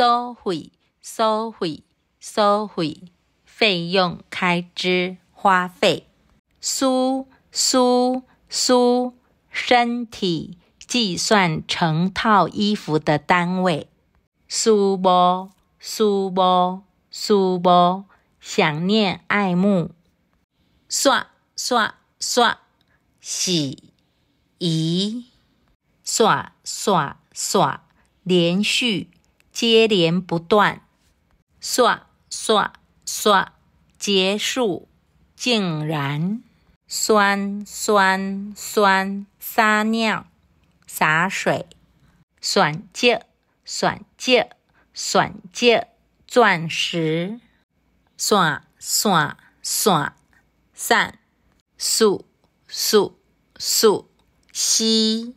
收费，收费，收费，费用、开支、花费。苏苏苏，身体。计算成套衣服的单位。苏波，苏波，苏波，想念、爱慕。刷刷刷，洗衣。刷刷刷，连续。接连不断，刷刷刷，结束。竟然，酸酸酸，撒尿，洒水，钻戒，钻戒，钻戒，钻石。刷刷刷，散，速速速，吸。